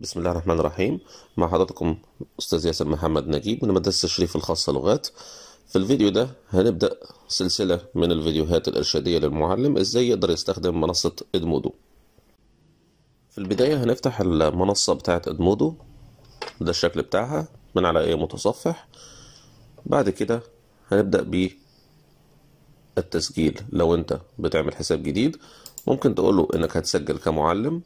بسم الله الرحمن الرحيم مع حضراتكم أستاذ ياسر محمد نجيب من مدرسه الشريف الخاصة لغات في الفيديو ده هنبدأ سلسلة من الفيديوهات الإرشادية للمعلم إزاي يقدر يستخدم منصة إدمودو في البداية هنفتح المنصة بتاعة إدمودو ده الشكل بتاعها من على أي متصفح بعد كده هنبدأ بالتسجيل لو أنت بتعمل حساب جديد ممكن تقوله إنك هتسجل كمعلم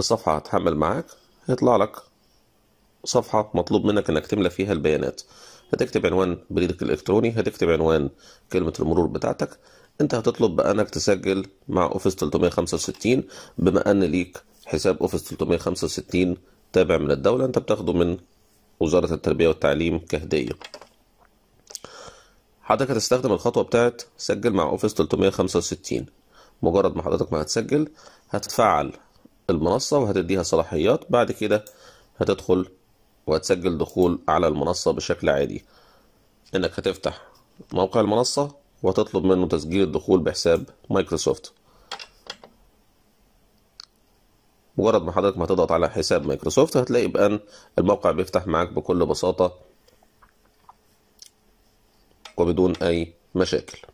الصفحة هتحمل معاك هيطلع لك صفحة مطلوب منك انك تملى فيها البيانات هتكتب عنوان بريدك الالكتروني هتكتب عنوان كلمة المرور بتاعتك انت هتطلب بقى انك تسجل مع اوفيس 365 بما ان ليك حساب اوفيس 365 تابع من الدولة انت بتاخده من وزارة التربية والتعليم كهدية حضرتك هتستخدم الخطوة بتاعت سجل مع اوفيس 365 مجرد ما حضرتك ما هتسجل هتتفعل المنصة وهتديها صلاحيات بعد كده هتدخل وهتسجل دخول على المنصة بشكل عادي انك هتفتح موقع المنصة وهتطلب منه تسجيل الدخول بحساب مايكروسوفت مجرد ما حضرتك ما تضغط على حساب مايكروسوفت هتلاقي بأن الموقع بيفتح معاك بكل بساطة وبدون أي مشاكل